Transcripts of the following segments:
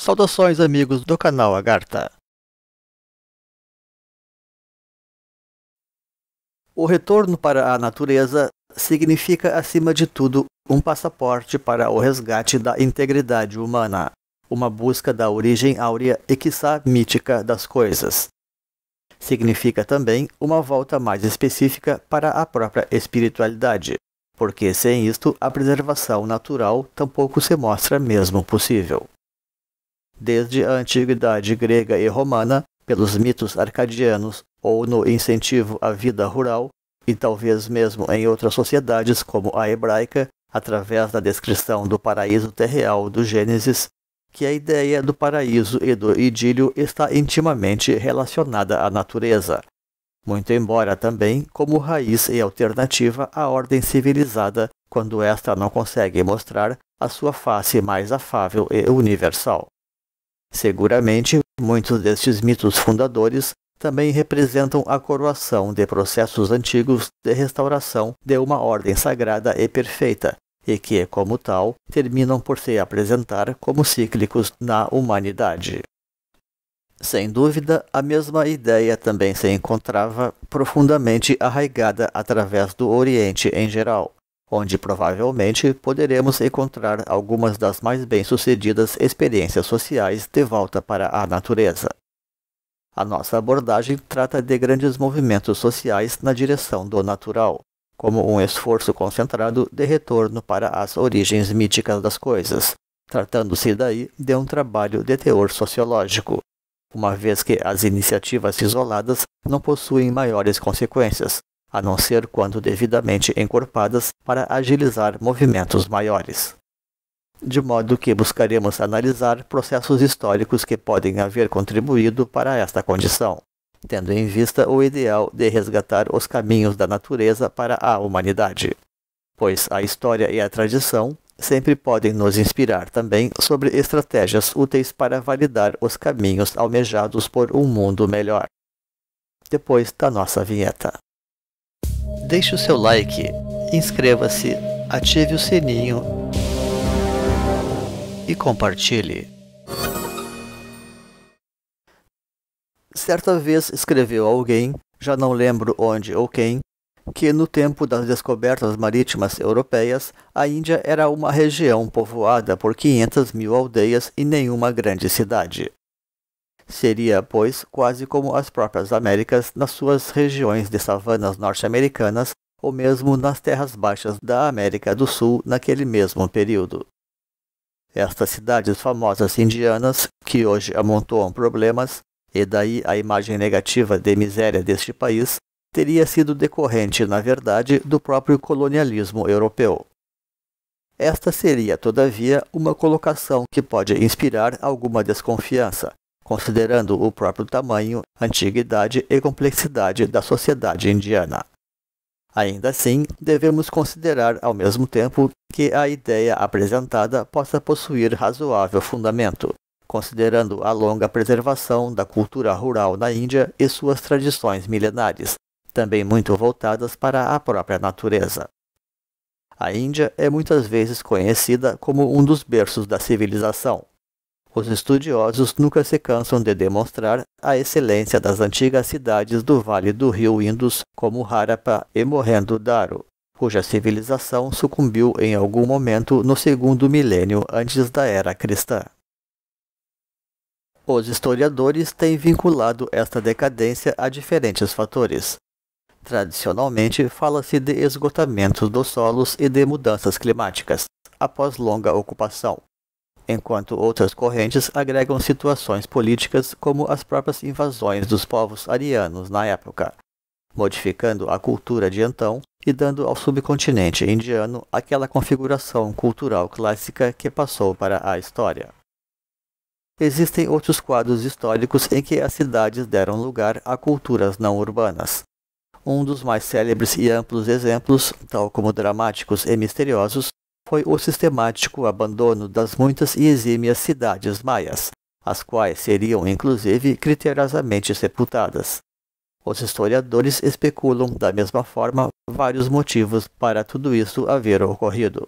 Saudações amigos do canal Agartha. O retorno para a natureza significa acima de tudo um passaporte para o resgate da integridade humana, uma busca da origem áurea e quiçá mítica das coisas. Significa também uma volta mais específica para a própria espiritualidade, porque sem isto a preservação natural tampouco se mostra mesmo possível desde a antiguidade grega e romana, pelos mitos arcadianos ou no incentivo à vida rural, e talvez mesmo em outras sociedades como a hebraica, através da descrição do paraíso terreal do Gênesis, que a ideia do paraíso e do idílio está intimamente relacionada à natureza. Muito embora também como raiz e alternativa à ordem civilizada, quando esta não consegue mostrar a sua face mais afável e universal. Seguramente, muitos destes mitos fundadores também representam a coroação de processos antigos de restauração de uma ordem sagrada e perfeita, e que, como tal, terminam por se apresentar como cíclicos na humanidade. Sem dúvida, a mesma ideia também se encontrava profundamente arraigada através do Oriente em geral onde provavelmente poderemos encontrar algumas das mais bem-sucedidas experiências sociais de volta para a natureza. A nossa abordagem trata de grandes movimentos sociais na direção do natural, como um esforço concentrado de retorno para as origens míticas das coisas, tratando-se daí de um trabalho de teor sociológico, uma vez que as iniciativas isoladas não possuem maiores consequências, a não ser quando devidamente encorpadas para agilizar movimentos maiores. De modo que buscaremos analisar processos históricos que podem haver contribuído para esta condição, tendo em vista o ideal de resgatar os caminhos da natureza para a humanidade. Pois a história e a tradição sempre podem nos inspirar também sobre estratégias úteis para validar os caminhos almejados por um mundo melhor. Depois da nossa vinheta deixe o seu like, inscreva-se, ative o sininho e compartilhe. Certa vez escreveu alguém, já não lembro onde ou quem, que no tempo das descobertas marítimas europeias, a Índia era uma região povoada por 500 mil aldeias e nenhuma grande cidade. Seria, pois, quase como as próprias Américas nas suas regiões de savanas norte-americanas ou mesmo nas terras baixas da América do Sul naquele mesmo período. Estas cidades famosas indianas, que hoje amontoam problemas, e daí a imagem negativa de miséria deste país, teria sido decorrente, na verdade, do próprio colonialismo europeu. Esta seria, todavia, uma colocação que pode inspirar alguma desconfiança, considerando o próprio tamanho, antiguidade e complexidade da sociedade indiana. Ainda assim, devemos considerar ao mesmo tempo que a ideia apresentada possa possuir razoável fundamento, considerando a longa preservação da cultura rural na Índia e suas tradições milenares, também muito voltadas para a própria natureza. A Índia é muitas vezes conhecida como um dos berços da civilização, os estudiosos nunca se cansam de demonstrar a excelência das antigas cidades do Vale do Rio Indus, como Harappa e Morrendo daro cuja civilização sucumbiu em algum momento no segundo milênio antes da era cristã. Os historiadores têm vinculado esta decadência a diferentes fatores. Tradicionalmente, fala-se de esgotamento dos solos e de mudanças climáticas, após longa ocupação enquanto outras correntes agregam situações políticas como as próprias invasões dos povos arianos na época, modificando a cultura de então e dando ao subcontinente indiano aquela configuração cultural clássica que passou para a história. Existem outros quadros históricos em que as cidades deram lugar a culturas não urbanas. Um dos mais célebres e amplos exemplos, tal como dramáticos e misteriosos, foi o sistemático abandono das muitas e exímias cidades maias, as quais seriam inclusive criteriosamente sepultadas. Os historiadores especulam da mesma forma vários motivos para tudo isso haver ocorrido.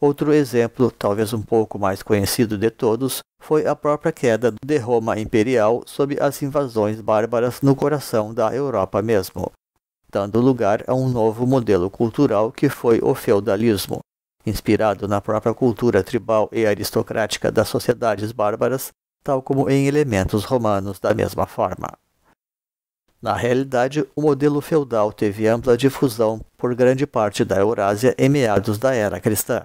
Outro exemplo, talvez um pouco mais conhecido de todos, foi a própria queda de Roma imperial sob as invasões bárbaras no coração da Europa mesmo dando lugar a um novo modelo cultural que foi o feudalismo. Inspirado na própria cultura tribal e aristocrática das sociedades bárbaras, tal como em elementos romanos da mesma forma. Na realidade, o modelo feudal teve ampla difusão por grande parte da Eurásia em meados da Era Cristã.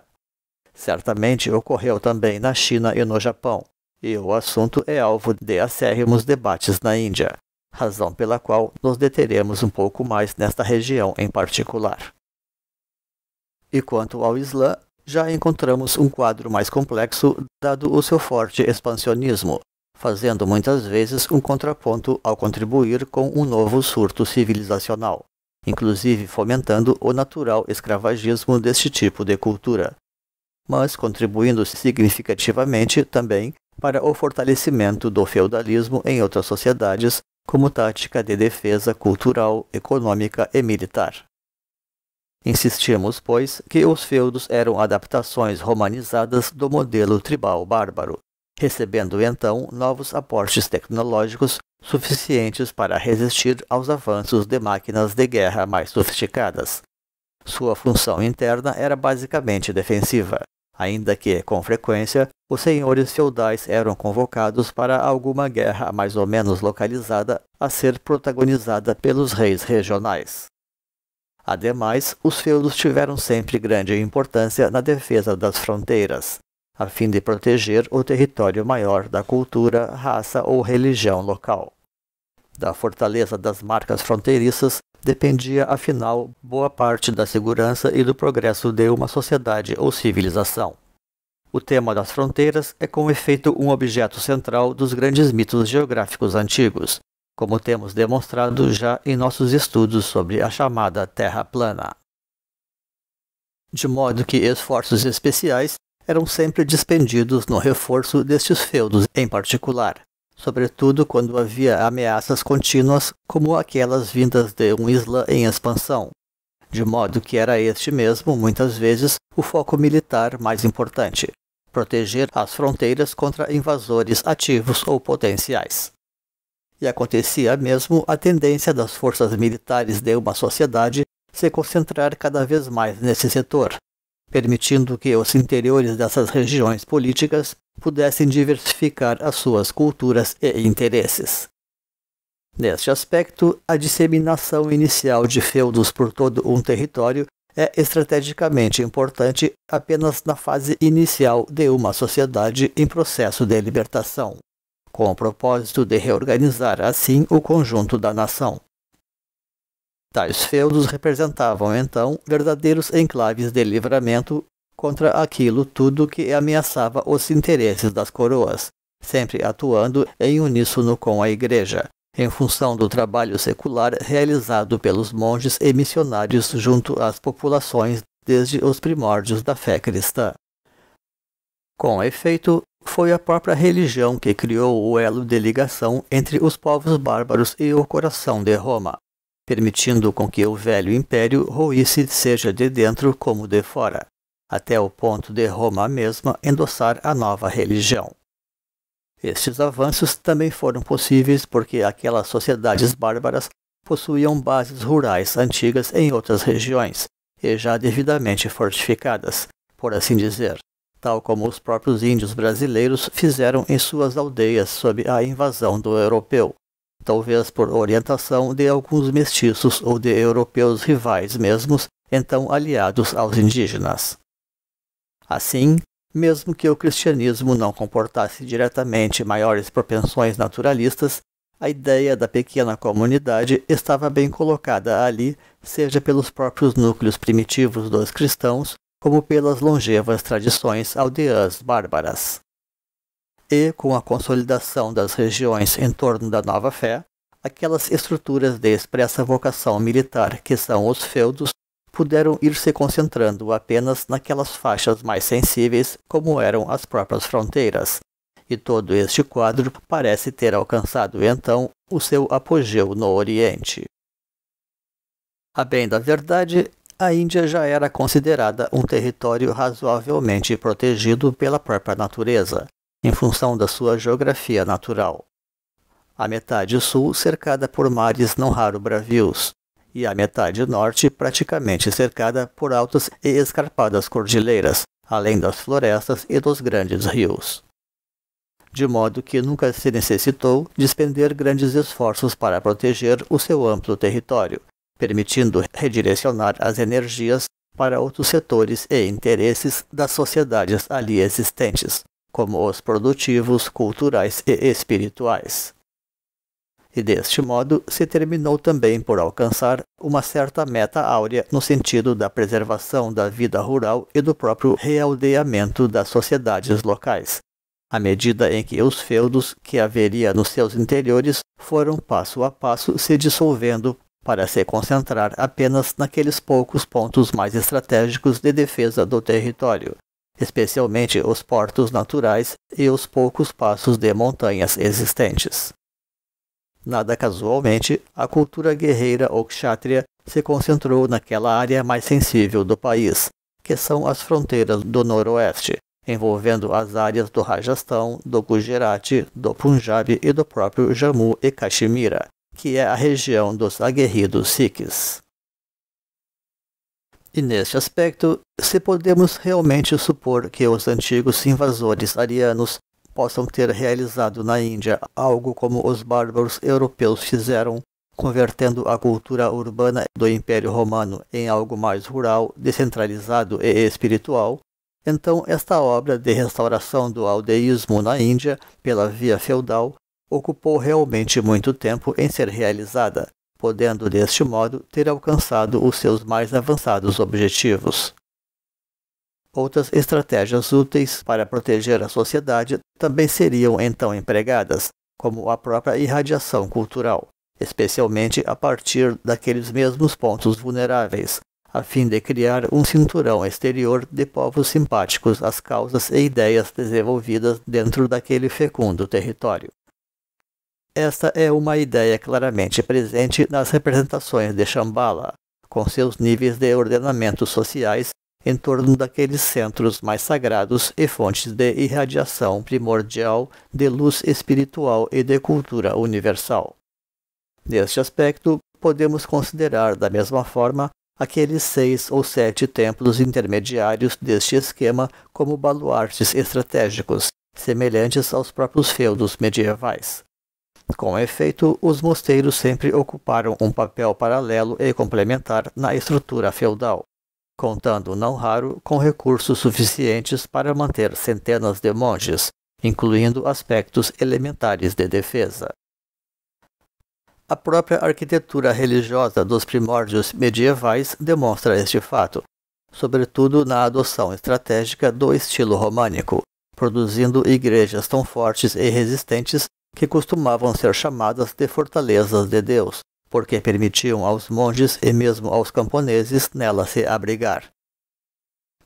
Certamente ocorreu também na China e no Japão, e o assunto é alvo de acérrimos debates na Índia razão pela qual nos deteremos um pouco mais nesta região em particular. E quanto ao Islã, já encontramos um quadro mais complexo dado o seu forte expansionismo, fazendo muitas vezes um contraponto ao contribuir com um novo surto civilizacional, inclusive fomentando o natural escravagismo deste tipo de cultura, mas contribuindo significativamente também para o fortalecimento do feudalismo em outras sociedades como tática de defesa cultural, econômica e militar. Insistimos, pois, que os feudos eram adaptações romanizadas do modelo tribal bárbaro, recebendo então novos aportes tecnológicos suficientes para resistir aos avanços de máquinas de guerra mais sofisticadas. Sua função interna era basicamente defensiva ainda que, com frequência, os senhores feudais eram convocados para alguma guerra mais ou menos localizada a ser protagonizada pelos reis regionais. Ademais, os feudos tiveram sempre grande importância na defesa das fronteiras, a fim de proteger o território maior da cultura, raça ou religião local da fortaleza das marcas fronteiriças dependia, afinal, boa parte da segurança e do progresso de uma sociedade ou civilização. O tema das fronteiras é com efeito um objeto central dos grandes mitos geográficos antigos, como temos demonstrado já em nossos estudos sobre a chamada Terra plana. De modo que esforços especiais eram sempre dispendidos no reforço destes feudos em particular, sobretudo quando havia ameaças contínuas como aquelas vindas de um isla em expansão, de modo que era este mesmo, muitas vezes, o foco militar mais importante proteger as fronteiras contra invasores ativos ou potenciais. E acontecia mesmo a tendência das forças militares de uma sociedade se concentrar cada vez mais nesse setor, permitindo que os interiores dessas regiões políticas pudessem diversificar as suas culturas e interesses. Neste aspecto, a disseminação inicial de feudos por todo um território é estrategicamente importante apenas na fase inicial de uma sociedade em processo de libertação, com o propósito de reorganizar assim o conjunto da nação. Tais feudos representavam então verdadeiros enclaves de livramento contra aquilo tudo que ameaçava os interesses das coroas, sempre atuando em uníssono com a Igreja, em função do trabalho secular realizado pelos monges e missionários junto às populações desde os primórdios da fé cristã. Com efeito, foi a própria religião que criou o elo de ligação entre os povos bárbaros e o coração de Roma, permitindo com que o velho império roísse seja de dentro como de fora até o ponto de Roma mesma endossar a nova religião. Estes avanços também foram possíveis porque aquelas sociedades bárbaras possuíam bases rurais antigas em outras regiões, e já devidamente fortificadas, por assim dizer, tal como os próprios índios brasileiros fizeram em suas aldeias sob a invasão do europeu, talvez por orientação de alguns mestiços ou de europeus rivais mesmos, então aliados aos indígenas. Assim, mesmo que o cristianismo não comportasse diretamente maiores propensões naturalistas, a ideia da pequena comunidade estava bem colocada ali, seja pelos próprios núcleos primitivos dos cristãos, como pelas longevas tradições aldeãs bárbaras. E, com a consolidação das regiões em torno da nova fé, aquelas estruturas de expressa vocação militar que são os feudos puderam ir se concentrando apenas naquelas faixas mais sensíveis, como eram as próprias fronteiras. E todo este quadro parece ter alcançado então o seu apogeu no Oriente. A bem da verdade, a Índia já era considerada um território razoavelmente protegido pela própria natureza, em função da sua geografia natural. A metade sul cercada por mares não raro bravios, e a metade norte praticamente cercada por altas e escarpadas cordilheiras, além das florestas e dos grandes rios. De modo que nunca se necessitou despender grandes esforços para proteger o seu amplo território, permitindo redirecionar as energias para outros setores e interesses das sociedades ali existentes, como os produtivos, culturais e espirituais e deste modo se terminou também por alcançar uma certa meta áurea no sentido da preservação da vida rural e do próprio realdeamento das sociedades locais, à medida em que os feudos que haveria nos seus interiores foram passo a passo se dissolvendo para se concentrar apenas naqueles poucos pontos mais estratégicos de defesa do território, especialmente os portos naturais e os poucos passos de montanhas existentes. Nada casualmente, a cultura guerreira ou kshatriya se concentrou naquela área mais sensível do país, que são as fronteiras do noroeste, envolvendo as áreas do Rajastão, do Gujarat, do Punjab e do próprio Jammu e Caxemira, que é a região dos aguerridos Sikhs. E neste aspecto, se podemos realmente supor que os antigos invasores arianos possam ter realizado na Índia algo como os bárbaros europeus fizeram, convertendo a cultura urbana do Império Romano em algo mais rural, descentralizado e espiritual, então esta obra de restauração do aldeísmo na Índia pela via feudal ocupou realmente muito tempo em ser realizada, podendo deste modo ter alcançado os seus mais avançados objetivos. Outras estratégias úteis para proteger a sociedade também seriam então empregadas, como a própria irradiação cultural, especialmente a partir daqueles mesmos pontos vulneráveis, a fim de criar um cinturão exterior de povos simpáticos às causas e ideias desenvolvidas dentro daquele fecundo território. Esta é uma ideia claramente presente nas representações de Shambhala, com seus níveis de ordenamento sociais em torno daqueles centros mais sagrados e fontes de irradiação primordial de luz espiritual e de cultura universal. Neste aspecto, podemos considerar da mesma forma aqueles seis ou sete templos intermediários deste esquema como baluartes estratégicos, semelhantes aos próprios feudos medievais. Com efeito, os mosteiros sempre ocuparam um papel paralelo e complementar na estrutura feudal contando não raro com recursos suficientes para manter centenas de monges, incluindo aspectos elementares de defesa. A própria arquitetura religiosa dos primórdios medievais demonstra este fato, sobretudo na adoção estratégica do estilo românico, produzindo igrejas tão fortes e resistentes que costumavam ser chamadas de fortalezas de Deus, porque permitiam aos monges e mesmo aos camponeses nela se abrigar.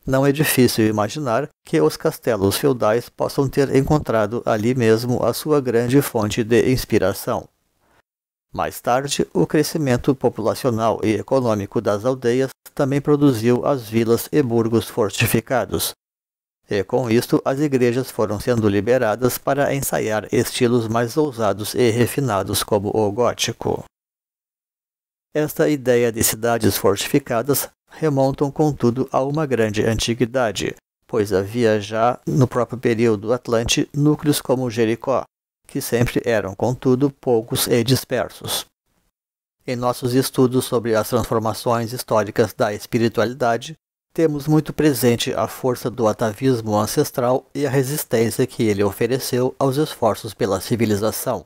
Não é difícil imaginar que os castelos feudais possam ter encontrado ali mesmo a sua grande fonte de inspiração. Mais tarde, o crescimento populacional e econômico das aldeias também produziu as vilas e burgos fortificados. E com isto, as igrejas foram sendo liberadas para ensaiar estilos mais ousados e refinados como o gótico. Esta ideia de cidades fortificadas remontam, contudo, a uma grande antiguidade, pois havia já, no próprio período Atlante, núcleos como Jericó, que sempre eram, contudo, poucos e dispersos. Em nossos estudos sobre as transformações históricas da espiritualidade, temos muito presente a força do atavismo ancestral e a resistência que ele ofereceu aos esforços pela civilização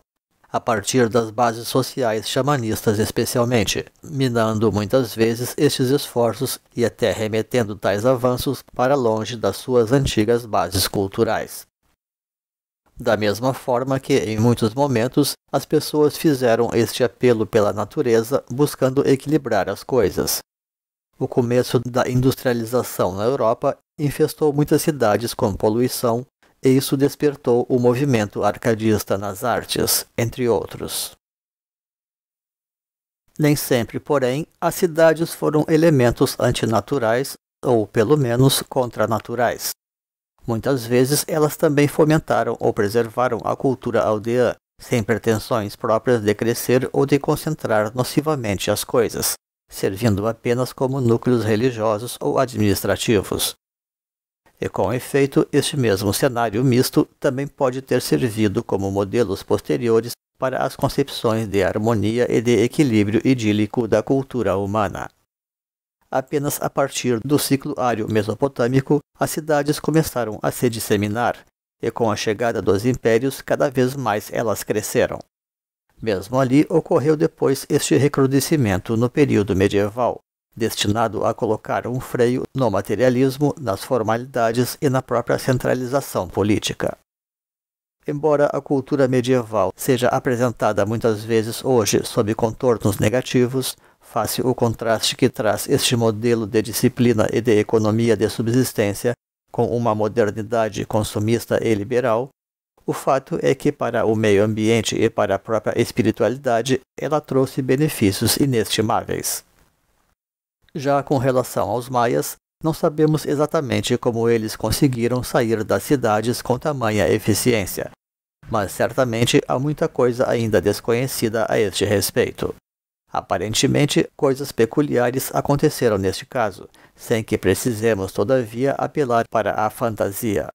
a partir das bases sociais xamanistas especialmente, minando muitas vezes estes esforços e até remetendo tais avanços para longe das suas antigas bases culturais. Da mesma forma que, em muitos momentos, as pessoas fizeram este apelo pela natureza buscando equilibrar as coisas. O começo da industrialização na Europa infestou muitas cidades com poluição, e isso despertou o movimento arcadista nas artes, entre outros. Nem sempre, porém, as cidades foram elementos antinaturais ou, pelo menos, contranaturais. Muitas vezes elas também fomentaram ou preservaram a cultura aldeã, sem pretensões próprias de crescer ou de concentrar nocivamente as coisas, servindo apenas como núcleos religiosos ou administrativos. E com efeito, este mesmo cenário misto também pode ter servido como modelos posteriores para as concepções de harmonia e de equilíbrio idílico da cultura humana. Apenas a partir do ciclo ário mesopotâmico, as cidades começaram a se disseminar, e com a chegada dos impérios, cada vez mais elas cresceram. Mesmo ali ocorreu depois este recrudescimento no período medieval, destinado a colocar um freio no materialismo, nas formalidades e na própria centralização política. Embora a cultura medieval seja apresentada muitas vezes hoje sob contornos negativos, face o contraste que traz este modelo de disciplina e de economia de subsistência com uma modernidade consumista e liberal, o fato é que para o meio ambiente e para a própria espiritualidade ela trouxe benefícios inestimáveis. Já com relação aos maias, não sabemos exatamente como eles conseguiram sair das cidades com tamanha eficiência, mas certamente há muita coisa ainda desconhecida a este respeito. Aparentemente, coisas peculiares aconteceram neste caso, sem que precisemos, todavia, apelar para a fantasia.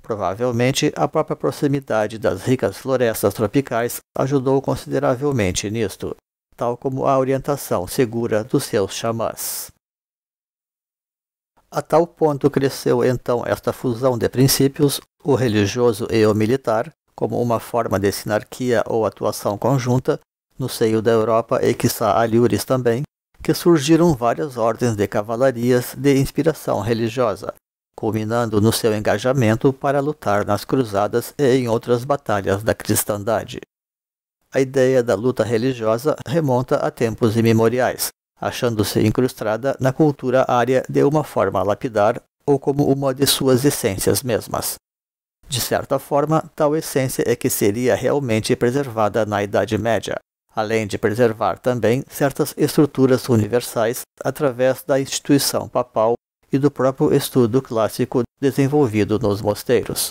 Provavelmente, a própria proximidade das ricas florestas tropicais ajudou consideravelmente nisto tal como a orientação segura dos seus xamãs. A tal ponto cresceu então esta fusão de princípios, o religioso e o militar, como uma forma de sinarquia ou atuação conjunta, no seio da Europa e quiçá alhures também, que surgiram várias ordens de cavalarias de inspiração religiosa, culminando no seu engajamento para lutar nas cruzadas e em outras batalhas da cristandade a ideia da luta religiosa remonta a tempos imemoriais, achando-se incrustada na cultura ária de uma forma lapidar ou como uma de suas essências mesmas. De certa forma, tal essência é que seria realmente preservada na Idade Média, além de preservar também certas estruturas universais através da instituição papal e do próprio estudo clássico desenvolvido nos mosteiros.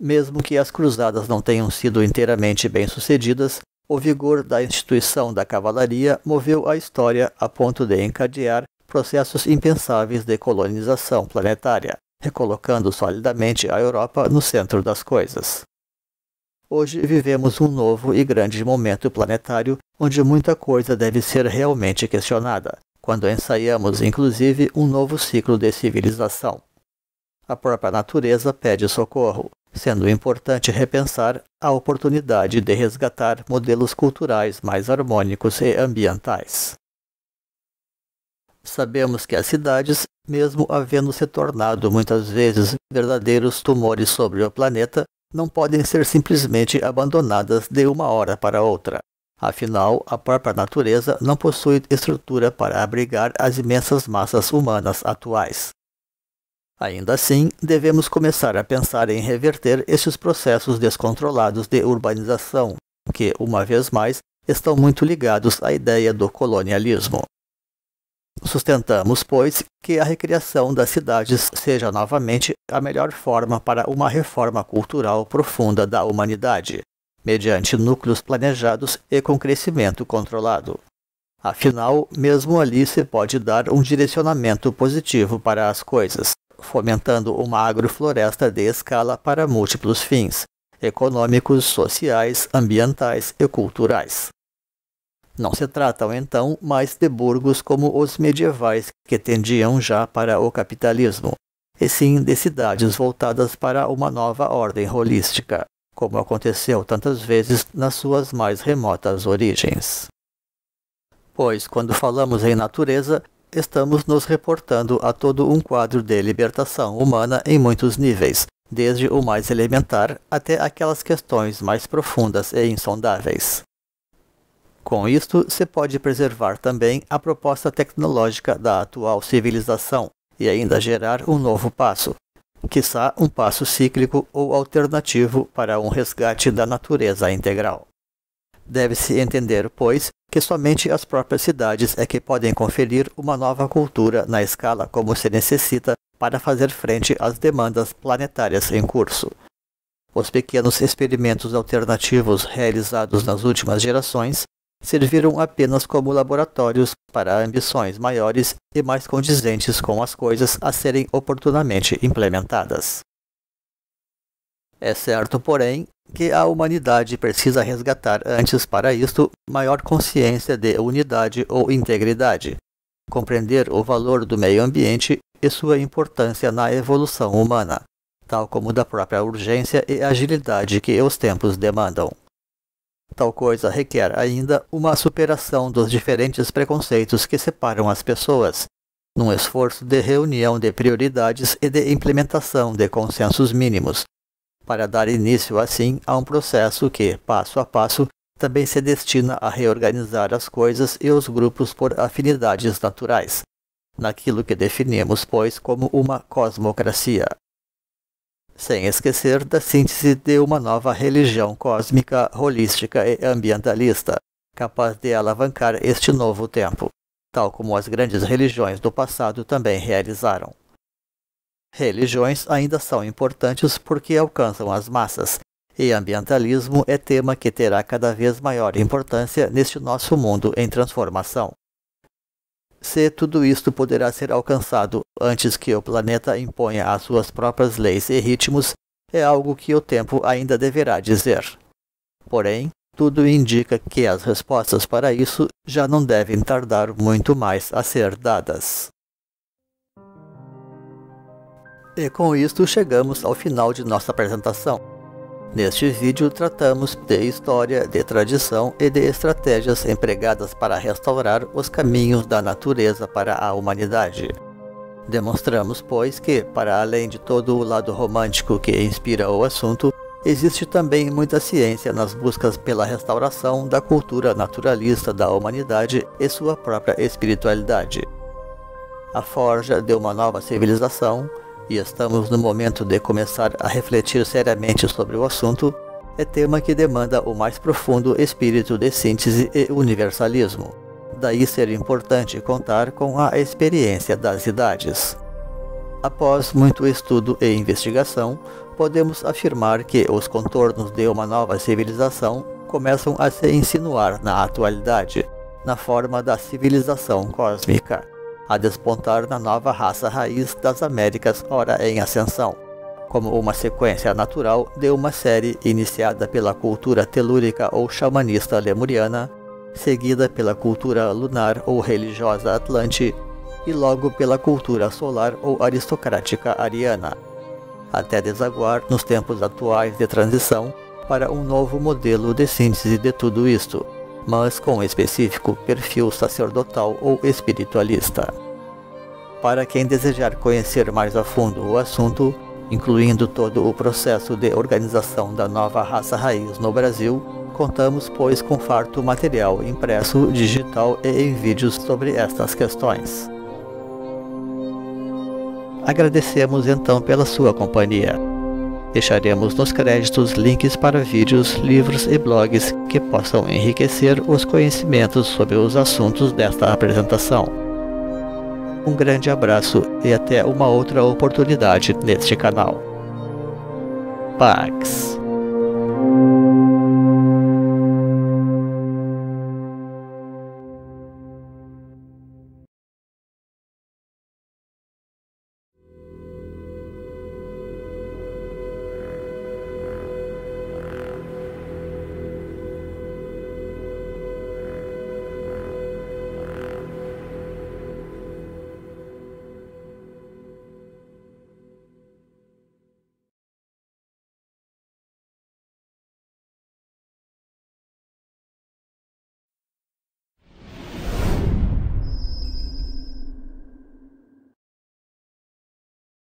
Mesmo que as cruzadas não tenham sido inteiramente bem-sucedidas, o vigor da instituição da cavalaria moveu a história a ponto de encadear processos impensáveis de colonização planetária, recolocando solidamente a Europa no centro das coisas. Hoje vivemos um novo e grande momento planetário onde muita coisa deve ser realmente questionada, quando ensaiamos inclusive um novo ciclo de civilização. A própria natureza pede socorro, sendo importante repensar a oportunidade de resgatar modelos culturais mais harmônicos e ambientais. Sabemos que as cidades, mesmo havendo se tornado muitas vezes verdadeiros tumores sobre o planeta, não podem ser simplesmente abandonadas de uma hora para outra. Afinal, a própria natureza não possui estrutura para abrigar as imensas massas humanas atuais. Ainda assim, devemos começar a pensar em reverter esses processos descontrolados de urbanização, que, uma vez mais, estão muito ligados à ideia do colonialismo. Sustentamos, pois, que a recriação das cidades seja novamente a melhor forma para uma reforma cultural profunda da humanidade, mediante núcleos planejados e com crescimento controlado. Afinal, mesmo ali se pode dar um direcionamento positivo para as coisas, fomentando uma agrofloresta de escala para múltiplos fins econômicos, sociais, ambientais e culturais. Não se tratam então mais de burgos como os medievais que tendiam já para o capitalismo, e sim de cidades voltadas para uma nova ordem holística, como aconteceu tantas vezes nas suas mais remotas origens. Pois, quando falamos em natureza, estamos nos reportando a todo um quadro de libertação humana em muitos níveis, desde o mais elementar até aquelas questões mais profundas e insondáveis. Com isto, se pode preservar também a proposta tecnológica da atual civilização e ainda gerar um novo passo, quizá um passo cíclico ou alternativo para um resgate da natureza integral deve-se entender, pois, que somente as próprias cidades é que podem conferir uma nova cultura na escala como se necessita para fazer frente às demandas planetárias em curso. Os pequenos experimentos alternativos realizados nas últimas gerações serviram apenas como laboratórios para ambições maiores e mais condizentes com as coisas a serem oportunamente implementadas. É certo, porém, que a humanidade precisa resgatar antes para isto maior consciência de unidade ou integridade, compreender o valor do meio ambiente e sua importância na evolução humana, tal como da própria urgência e agilidade que os tempos demandam. Tal coisa requer ainda uma superação dos diferentes preconceitos que separam as pessoas, num esforço de reunião de prioridades e de implementação de consensos mínimos, para dar início assim a um processo que, passo a passo, também se destina a reorganizar as coisas e os grupos por afinidades naturais, naquilo que definimos, pois, como uma cosmocracia. Sem esquecer da síntese de uma nova religião cósmica, holística e ambientalista, capaz de alavancar este novo tempo, tal como as grandes religiões do passado também realizaram. Religiões ainda são importantes porque alcançam as massas, e ambientalismo é tema que terá cada vez maior importância neste nosso mundo em transformação. Se tudo isto poderá ser alcançado antes que o planeta imponha as suas próprias leis e ritmos, é algo que o tempo ainda deverá dizer. Porém, tudo indica que as respostas para isso já não devem tardar muito mais a ser dadas. E com isto chegamos ao final de nossa apresentação. Neste vídeo tratamos de história, de tradição e de estratégias empregadas para restaurar os caminhos da natureza para a humanidade. Demonstramos, pois, que, para além de todo o lado romântico que inspira o assunto, existe também muita ciência nas buscas pela restauração da cultura naturalista da humanidade e sua própria espiritualidade. A forja de uma nova civilização e estamos no momento de começar a refletir seriamente sobre o assunto, é tema que demanda o mais profundo espírito de síntese e universalismo. Daí ser importante contar com a experiência das idades. Após muito estudo e investigação, podemos afirmar que os contornos de uma nova civilização começam a se insinuar na atualidade, na forma da civilização cósmica a despontar na nova raça raiz das Américas, ora em ascensão. Como uma sequência natural de uma série iniciada pela cultura telúrica ou xamanista lemuriana, seguida pela cultura lunar ou religiosa atlante, e logo pela cultura solar ou aristocrática ariana, até desaguar nos tempos atuais de transição para um novo modelo de síntese de tudo isto, mas com específico perfil sacerdotal ou espiritualista. Para quem desejar conhecer mais a fundo o assunto, incluindo todo o processo de organização da nova raça raiz no Brasil, contamos pois com farto material impresso, digital e em vídeos sobre estas questões. Agradecemos então pela sua companhia. Deixaremos nos créditos links para vídeos, livros e blogs que possam enriquecer os conhecimentos sobre os assuntos desta apresentação. Um grande abraço e até uma outra oportunidade neste canal. Pax